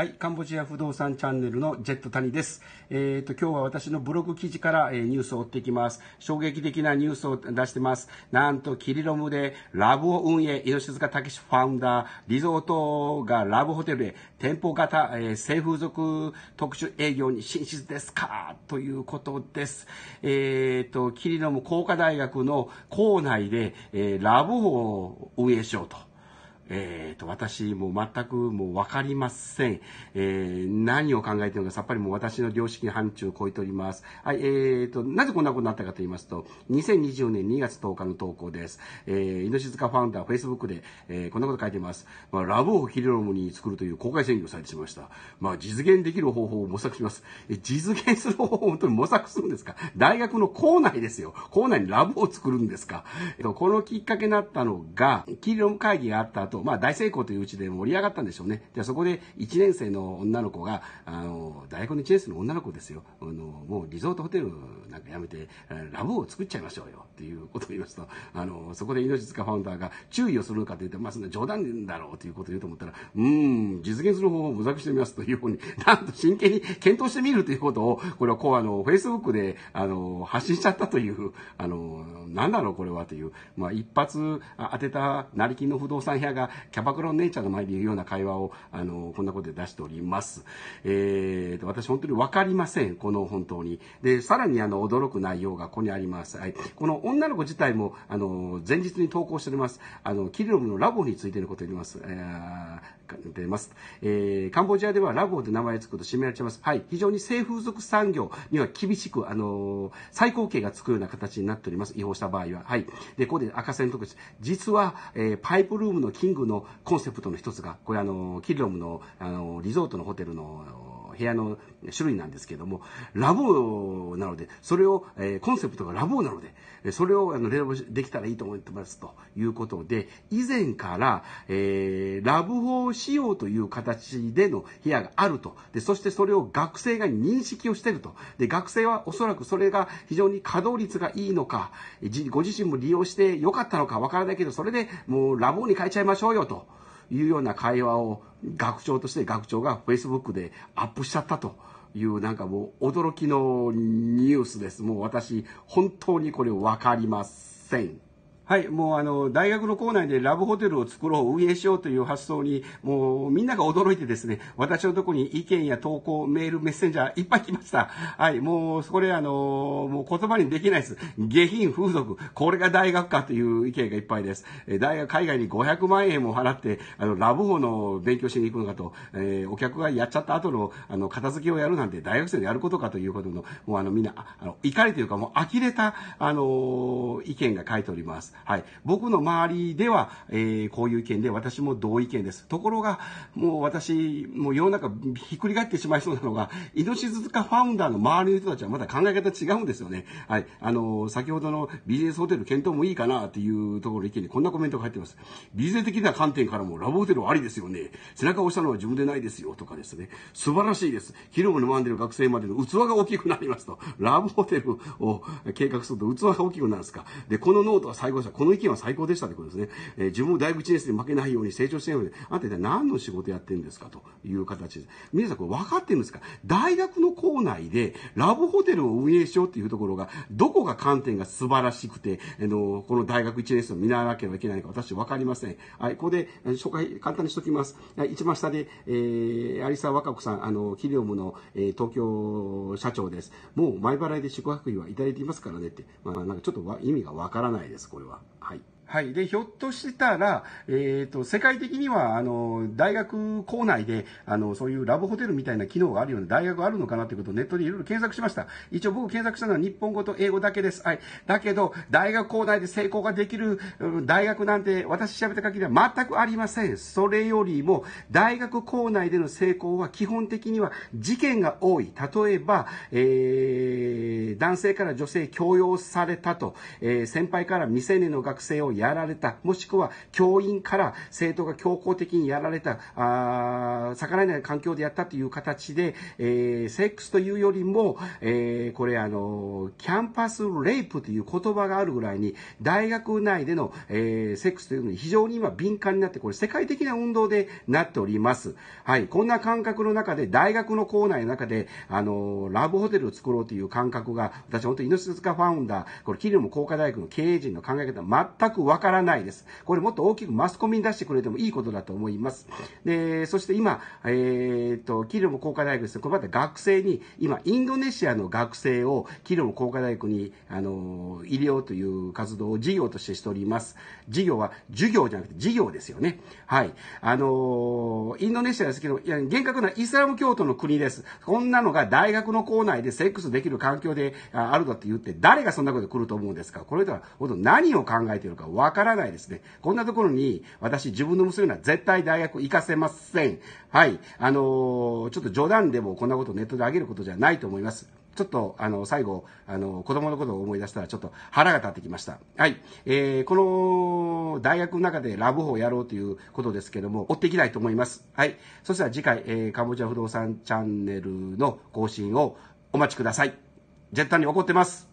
はい、カンボジア不動産チャンネルのジェット谷です。えっ、ー、と、今日は私のブログ記事から、えー、ニュースを追っていきます。衝撃的なニュースを出してます。なんと、キリロムでラブを運営、猪塚武ファウンダー、リゾートがラブホテルへ、店舗型、えー、性風俗特殊営業に進出ですかということです。えっ、ー、と、キリロム工科大学の校内で、えー、ラブを運営しようと。えーと、私も全くもう分かりません、えー、何を考えているのかさっぱりもう私の良識範疇を超えております、はいえーと、なぜこんなことになったかと言いますと2020年2月10日の投稿です、えー、命塚ファウンダーフェイスブックで、えー、こんなこと書いてます、まあ、ラブをヒレロムに作るという公開宣言をされてしまいました、まあ、実現できる方法を模索しますえ実現する方法を本当に模索するんですか大学の校内ですよ校内にラブを作るんですか、えーと、このきっかけになったのがキリロム会議があった後まあ、大成功といううちで盛り上がったんでしょうね。で、そこで1年生の女の子が、あの、大学の1年生の女の子ですよ。あの、もうリゾートホテルなんかやめて、ラブを作っちゃいましょうよ。っていうことを言いますと、あの、そこで命塚ファウンダーが注意をするのかというと、まあ、そんな冗談だろうということを言うと思ったら、うん、実現する方法を模索してみますというふうに、なんと真剣に検討してみるということを、これはこう、あの、f a c e b o o で、あの、発信しちゃったという、あの、なんだろうこれはという、まあ、一発当てた成金の不動産屋がキャバクラの姉ちゃんの前で言うような会話を、あの、こんなことで出しております。えー、私本当にわかりません。この本当に。で、さらにあの、驚く内容がここにあります。はい。この女の子自体も、あの、前日に投稿しております。あの、キリロムのラボについてのことを言います。えー、出ます。えー、カンボジアではラボで名前を付くと締められちゃいます。はい。非常に性風俗産業には厳しく、あの、最高刑がつくような形になっております。違法した場合は。はい。で、ここで赤線特別。実は、えー、パイプルームのキンググのコンセプトの一つがこれあのキリロムのあのリゾートのホテルの部屋の種類なんですけども、ラボなので、それを、えー、コンセプトがラボなので、それをあのレオできたらいいと思ってますということで、以前から、えー、ラブホー仕様という形での部屋があると。で、そしてそれを学生が認識をしてると。で、学生はおそらくそれが非常に稼働率がいいのか、ご自身も利用して良かったのかわからないけど、それでもうラボに変えちゃいましょうよと。いうような会話を学長として学長がフェイスブックでアップしちゃったというなんかもう驚きのニュースです。もう私本当にこれ分かりません。はい、もうあの大学の校内でラブホテルを作ろう、運営しようという発想に、もうみんなが驚いてですね、私のとこに意見や投稿、メール、メッセンジャーいっぱい来ました。はい、もうこれあの、もう言葉にできないです。下品風俗、これが大学かという意見がいっぱいです。え大学、海外に500万円も払って、あのラブホの勉強しに行くのかと、えー、お客がやっちゃった後のあの片付けをやるなんて大学生のやることかということの、もうあのみんな、あの怒りというかもう呆れた、あの意見が書いております。はい。僕の周りでは、えー、こういう意見で、私も同意見です。ところが、もう私、もう世の中ひっくり返ってしまいそうなのが、命塚ファウンダーの周りの人たちはまだ考え方違うんですよね。はい。あの、先ほどのビジネスホテル検討もいいかなっていうところ意見にこんなコメントが入ってます。ビジネス的な観点からもラブホテルありですよね。背中を押したのは自分でないですよとかですね。素晴らしいです。昼も沼んでる学生までの器が大きくなりますと。ラブホテルを計画すると器が大きくなるんですか。で、このノートは最後者さん、この意見は最高でしたということですね。えー、自分も大学1年生に負けないように成長してるので、あんた一体何の仕事やってるんですかという形です。皆さんこれ分かってるんですか大学の校内でラブホテルを運営しようっていうところが、どこが観点が素晴らしくて、あの、この大学1年生を見習わなければいけないのか私分かりません。はい、ここで紹介簡単にしときます。一番下で、えー、有沢歌子さん、あの、キリオムの、えー、東京社長です。もう前払いで宿泊費はいただいていますからねって、まあ、なんかちょっと意味がわからないです、これは。はいはい。で、ひょっとしたら、えっ、ー、と、世界的には、あの、大学校内で、あの、そういうラブホテルみたいな機能があるような大学あるのかなってことをネットでいろいろ検索しました。一応僕検索したのは日本語と英語だけです。はい。だけど、大学校内で成功ができる、大学なんて、私調べた限りは全くありません。それよりも、大学校内での成功は基本的には事件が多い。例えば、えー、男性から女性強要されたと、えー、先輩から未成年の学生をやられた、もしくは教員から生徒が強行的にやられた、あ逆らえない環境でやったという形で、えー、セックスというよりも、えー、これあの、キャンパスレイプという言葉があるぐらいに、大学内での、えー、セックスというのに非常に今敏感になって、これ世界的な運動でなっております。はい。こんな感覚の中で、大学の校内の中で、あの、ラブホテルを作ろうという感覚が、私本当に命塚ファウンダー、これ、桐生も工科大学の経営陣の考え方、全くわからないです。これもっと大きくマスコミに出してくれてもいいことだと思います。で、そして今、えっ、ー、と、キリオム工科大学ですこれまた学生に、今、インドネシアの学生をキリオム工科大学に、あの、医療という活動を事業としてしております。事業は授業じゃなくて事業ですよね。はい。あの、インドネシアですけど、いや厳格なイスラム教徒の国です。こんなのが大学の校内でセックスできる環境であるだと言って、誰がそんなことで来ると思うんですかこれでは、本当何を考えているかわからないですね。こんなところに、私、自分の娘には絶対大学行かせません。はい。あのー、ちょっと冗談でもこんなことネットで上げることじゃないと思います。ちょっと、あの、最後、あの、子供のことを思い出したら、ちょっと腹が立ってきました。はい。えー、この、大学の中でラブホをやろうということですけども、追っていきたいと思います。はい。そしたら次回、えー、カンボジア不動産チャンネルの更新をお待ちください。絶対に怒ってます。